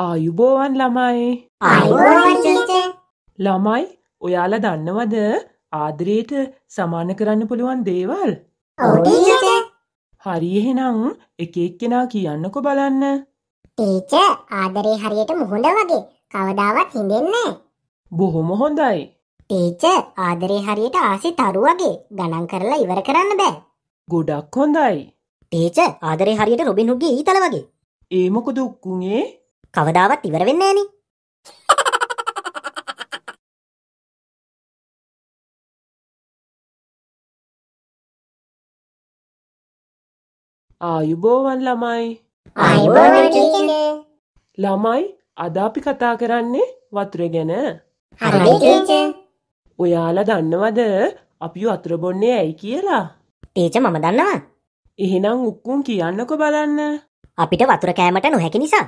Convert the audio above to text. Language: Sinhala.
ආයුබෝවන් ළමයි ළමයි ඔයාල දන්නවද ආදරයට සමාන කරන්න පුළුවන් දේවල් oh, හරි එහෙනම් එක එක්කෙනා කියන්නකො බලන්න ටීච ආදරේ හරියට මුහුණ වගේ කවදාවත් හිඳෙන්නේ බොහොම හොඳයි ටීච ආදරේ හරියට ආසි තරු වගේ ගණන් කරලා ඉවර කරන්න බෑ ගොඩක් හොඳයි ටීච ආදරේ හරියට රොබින් හුගේ ඊතල වගේ ඒ මොකද උක්කුන්ගේ කවදාවත් ඉවර වෙන්නේ නෑනේ. ආයුබෝවන් ළමයි ළමයි අද අපි කතා කරන්නේ වතුර ගැන ඔයාලා දන්නවද අපි වතුර බොන්නේ ඇයි කියලා ඒච මම දන්නවා එහෙනම් උක්කුම් කියන්නකො බලන්න අපිට වතුර කෑමට නොහැකි නිසා